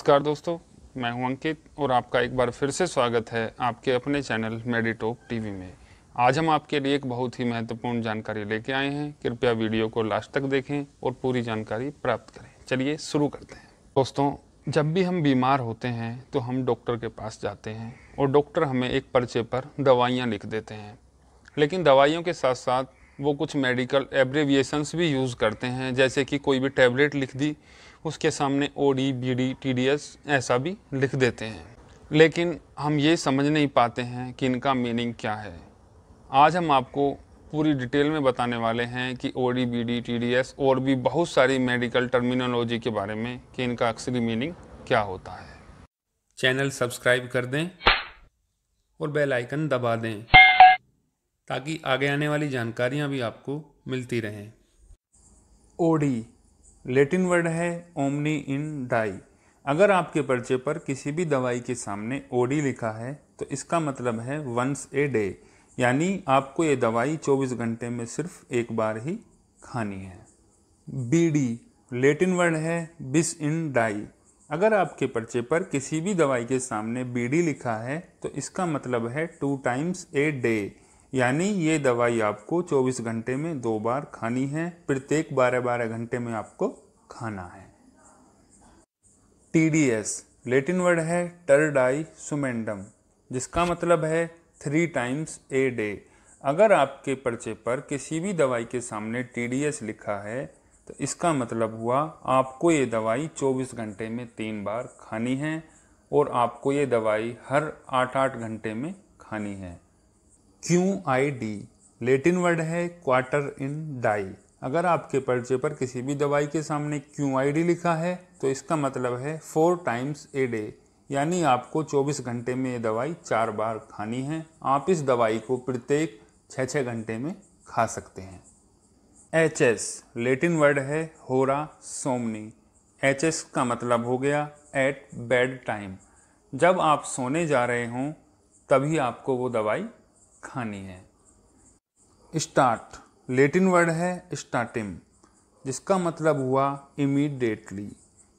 नमस्कार दोस्तों मैं हूं अंकित और आपका एक बार फिर से स्वागत है आपके अपने चैनल मेडिटॉप टीवी में आज हम आपके लिए एक बहुत ही महत्वपूर्ण जानकारी लेके आए हैं कृपया वीडियो को लास्ट तक देखें और पूरी जानकारी प्राप्त करें चलिए शुरू करते हैं दोस्तों जब भी हम बीमार होते हैं तो हम डॉक्टर के पास जाते हैं और डॉक्टर हमें एक पर्चे पर दवाइयाँ लिख देते हैं लेकिन दवाइयों के साथ साथ वो कुछ मेडिकल एब्रेविएशंस भी यूज़ करते हैं जैसे कि कोई भी टैबलेट लिख दी उसके सामने O D B D T D S ऐसा भी लिख देते हैं लेकिन हम ये समझ नहीं पाते हैं कि इनका मीनिंग क्या है आज हम आपको पूरी डिटेल में बताने वाले हैं कि O D B D T D S और भी बहुत सारी मेडिकल टर्मिनोलॉजी के बारे में कि इनका अक्सरी मीनिंग क्या होता है चैनल सब्सक्राइब कर दें और बेल आइकन दबा दें ताकि आगे आने वाली जानकारियां भी आपको मिलती रहें ओडी लेटिन वर्ड है ओमनी इन डाई अगर आपके पर्चे पर किसी भी दवाई के सामने ओडी लिखा है तो इसका मतलब है वंस ए डे यानी आपको ये दवाई 24 घंटे में सिर्फ एक बार ही खानी है बी डी लेटिन वर्ड है बिस इन डाई अगर आपके पर्चे पर किसी भी दवाई के सामने बी डी लिखा है तो इसका मतलब है टू टाइम्स ए डे यानी ये दवाई आपको 24 घंटे में दो बार खानी है प्रत्येक 12-12 घंटे में आपको खाना है T D S Latin word है टर्डाई सुमेंडम जिसका मतलब है थ्री टाइम्स ए डे अगर आपके पर्चे पर किसी भी दवाई के सामने टी डी एस लिखा है तो इसका मतलब हुआ आपको ये दवाई 24 घंटे में तीन बार खानी है और आपको ये दवाई हर आठ आठ घंटे में खानी है Q I D Latin word है क्वार्टर इन डाई अगर आपके पर्चे पर किसी भी दवाई के सामने क्यू आई डी लिखा है तो इसका मतलब है फोर टाइम्स ए डे यानी आपको 24 घंटे में ये दवाई चार बार खानी है आप इस दवाई को प्रत्येक छः छः घंटे में खा सकते हैं एच एस लेटिन वर्ड है होरा सोमनी एच एस का मतलब हो गया एट बेड टाइम जब आप सोने जा रहे हों तभी आपको वो दवाई खानी है स्टार्ट लेटिन वर्ड है स्टार्टिम जिसका मतलब हुआ इमीडिएटली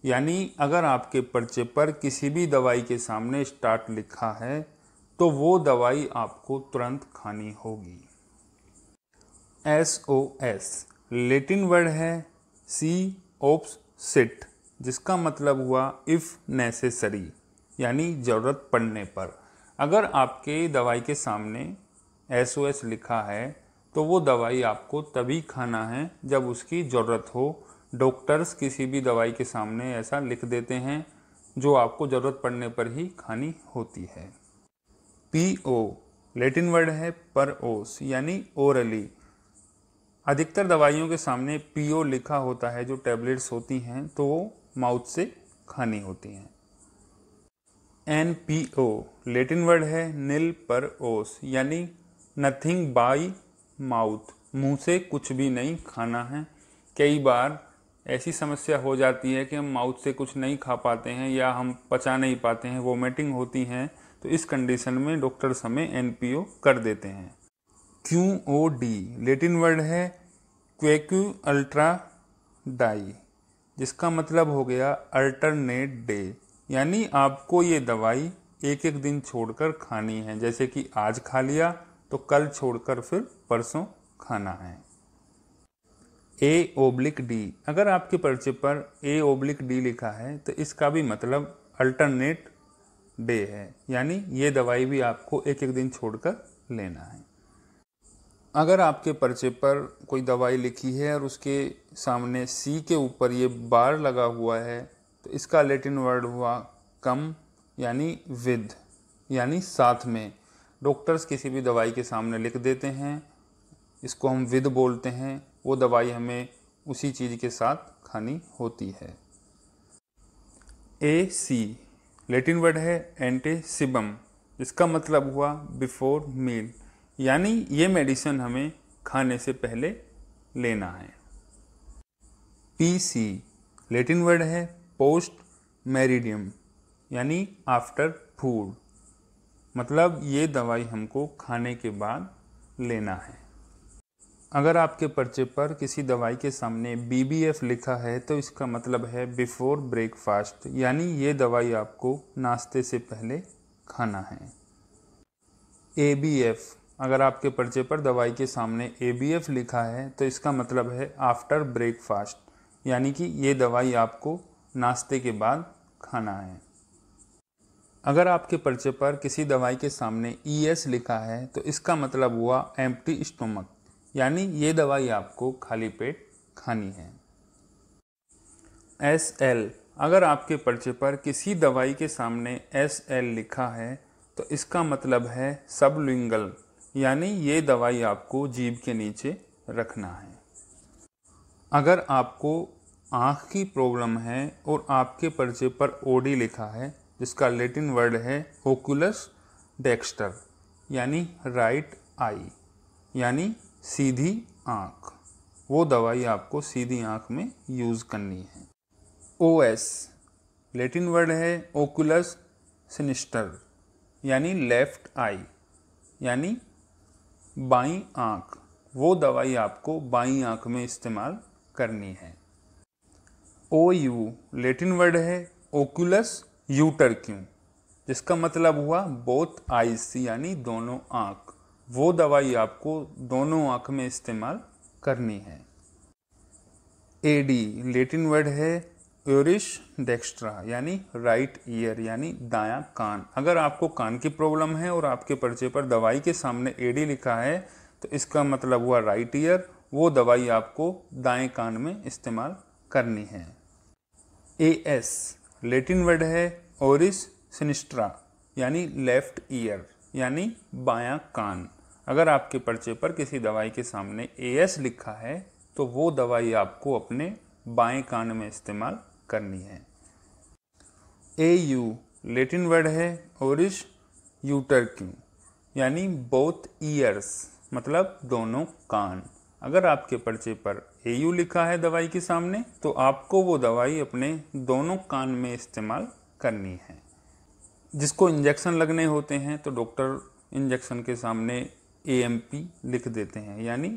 यानी अगर आपके पर्चे पर किसी भी दवाई के सामने स्टार्ट लिखा है तो वो दवाई आपको तुरंत खानी होगी S O S Latin word है सी ओप्स सिट जिसका मतलब हुआ इफ़ नेसेसरी यानी ज़रूरत पड़ने पर अगर आपके दवाई के सामने एस ओ एस लिखा है तो वो दवाई आपको तभी खाना है जब उसकी ज़रूरत हो डॉक्टर्स किसी भी दवाई के सामने ऐसा लिख देते हैं जो आपको ज़रूरत पड़ने पर ही खानी होती है पी ओ लेटिन वर्ड है पर ओस यानी ओरली अधिकतर दवाइयों के सामने पी ओ लिखा होता है जो टैबलेट्स होती हैं तो वो माउथ से खानी होती हैं N P O Latin word है नील पर ओस यानी नथिंग बाई माउथ मुंह से कुछ भी नहीं खाना है कई बार ऐसी समस्या हो जाती है कि हम माउथ से कुछ नहीं खा पाते हैं या हम पचा नहीं पाते हैं वोमिटिंग होती हैं तो इस कंडीशन में डॉक्टर्स हमें एन कर देते हैं Q O D Latin word है क्वेक्यू अल्ट्रा डाई जिसका मतलब हो गया अल्टरनेट डे यानी आपको ये दवाई एक एक दिन छोड़कर खानी है जैसे कि आज खा लिया तो कल छोड़कर फिर परसों खाना है ए ओब्लिक डी अगर आपके पर्चे पर ए ओब्लिक डी लिखा है तो इसका भी मतलब अल्टरनेट डे है यानी ये दवाई भी आपको एक एक दिन छोड़कर लेना है अगर आपके पर्चे पर कोई दवाई लिखी है और उसके सामने सी के ऊपर ये बार लगा हुआ है तो इसका लेटिन वर्ड हुआ कम यानी विद यानी साथ में डॉक्टर्स किसी भी दवाई के सामने लिख देते हैं इसको हम विद बोलते हैं वो दवाई हमें उसी चीज़ के साथ खानी होती है ए सी लेटिन वर्ड है एंटेसिबम इसका मतलब हुआ बिफोर मील यानी ये मेडिसिन हमें खाने से पहले लेना है पी सी लेटिन वर्ड है पोस्ट मेरिडियम यानी आफ्टर फूड मतलब ये दवाई हमको खाने के बाद लेना है अगर आपके पर्चे पर किसी दवाई के सामने बी बी एफ लिखा है तो इसका मतलब है बिफोर ब्रेकफास्ट यानी ये दवाई आपको नाश्ते से पहले खाना है ए बी एफ अगर आपके पर्चे पर दवाई के सामने ए बी एफ लिखा है तो इसका मतलब है आफ्टर ब्रेकफास्ट यानी कि ये दवाई आपको नाश्ते के बाद खाना है अगर आपके पर्चे पर किसी दवाई के सामने ई e एस लिखा है तो इसका मतलब हुआ एम्प्टी स्टोमक यानी ये दवाई आपको खाली पेट खानी है एस एल अगर आपके पर्चे पर किसी दवाई के सामने एस एल लिखा है तो इसका मतलब है सबलिंगल यानी ये दवाई आपको जीभ के नीचे रखना है अगर आपको आँख की प्रॉब्लम है और आपके पर्चे पर ओडी लिखा है जिसका लेटिन वर्ड है ओकुलस डेक्स्टर यानी राइट आई यानी सीधी आँख वो दवाई आपको सीधी आँख में यूज़ करनी है ओ एस लेटिन वर्ड है ओकुलस सिनिस्टर यानी लेफ्ट आई यानी बाई आँख वो दवाई आपको बाई आँख में इस्तेमाल करनी है ओ यू लेटिन वर्ड है ओकुलस यूटर क्यों जिसका मतलब हुआ बोथ आइस यानी दोनों आँख वो दवाई आपको दोनों आँख में इस्तेमाल करनी है ए डी लेटिन वर्ड है यूरिश डेक्स्ट्रा यानी राइट ईयर यानी दायां कान अगर आपको कान की प्रॉब्लम है और आपके पर्चे पर दवाई के सामने ए डी लिखा है तो इसका मतलब हुआ राइट ईयर वो दवाई आपको दाएं कान में इस्तेमाल करनी है ए एस लेटिन वर्ड है ओरिस सिनिस्ट्रा यानी लेफ्ट ईयर यानी बायां कान अगर आपके पर्चे पर किसी दवाई के सामने ए एस लिखा है तो वो दवाई आपको अपने बाएं कान में इस्तेमाल करनी है ए यू लेटिन वर्ड है यूटर क्यू यानी बोथ ईयर्स मतलब दोनों कान अगर आपके पर्चे पर ए यू लिखा है दवाई के सामने तो आपको वो दवाई अपने दोनों कान में इस्तेमाल करनी है जिसको इंजेक्शन लगने होते हैं तो डॉक्टर इंजेक्शन के सामने ए एम पी लिख देते हैं यानी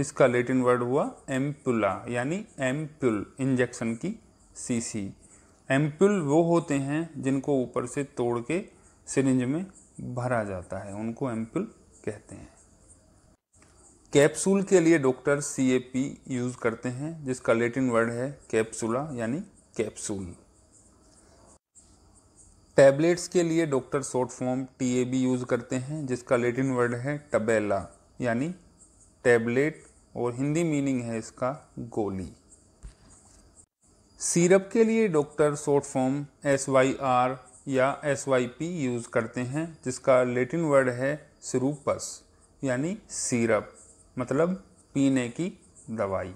इसका लेटिन वर्ड हुआ एम्पुला यानी एम्पुल इंजेक्शन की सी सी एम्पुल वो होते हैं जिनको ऊपर से तोड़ के सिरिंज में भरा जाता है उनको एम्पुल कहते हैं कैप्सूल के लिए doctor C A P use करते हैं जिसका लेटिन वर्ड है कैप्सूला यानी कैप्सूल टैबलेट्स के लिए doctor short form T A B use करते हैं जिसका लेटिन वर्ड है टबेला यानी टैबलेट और हिंदी मीनिंग है इसका गोली सीरप के लिए doctor short form S Y R या एस वाई पी यूज़ करते हैं जिसका लेटिन वर्ड है सिरूपस यानी सीरप मतलब पीने की दवाई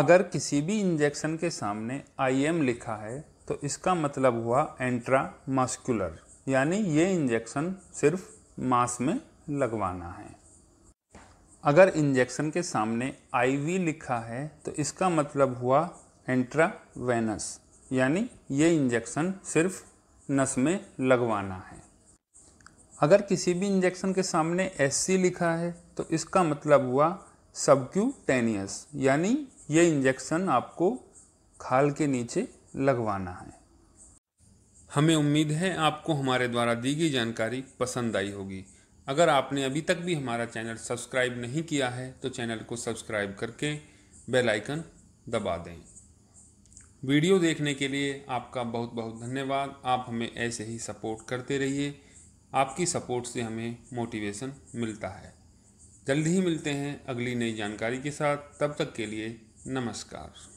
अगर किसी भी इंजेक्शन के सामने आईएम लिखा है तो इसका मतलब हुआ एंट्रा मस्कुलर यानी ये इंजेक्शन सिर्फ मांस में लगवाना है अगर इंजेक्शन के सामने आईवी लिखा है तो इसका मतलब हुआ वेनस यानी ये इंजेक्शन सिर्फ नस में लगवाना है अगर किसी भी इंजेक्शन के सामने एस लिखा है तो इसका मतलब हुआ सबक्यूटेनियस यानी ये इंजेक्शन आपको खाल के नीचे लगवाना है हमें उम्मीद है आपको हमारे द्वारा दी गई जानकारी पसंद आई होगी अगर आपने अभी तक भी हमारा चैनल सब्सक्राइब नहीं किया है तो चैनल को सब्सक्राइब करके बेल आइकन दबा दें वीडियो देखने के लिए आपका बहुत बहुत धन्यवाद आप हमें ऐसे ही सपोर्ट करते रहिए आपकी सपोर्ट से हमें मोटिवेशन मिलता है जल्द ही मिलते हैं अगली नई जानकारी के साथ तब तक के लिए नमस्कार